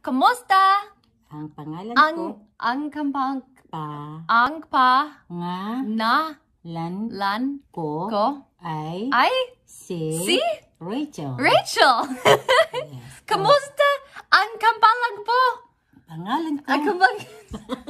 Kamusta? Ang pangalan ang, ko? Ang kampang... Pa. Ang pa... Nga. Na. Lan. Lan. Ko. Ko. Ay. Ay. Si. Si. Rachel. Rachel! yes. Kamusta? Ang kampalag po? Pangalan ko. Ang kampalag.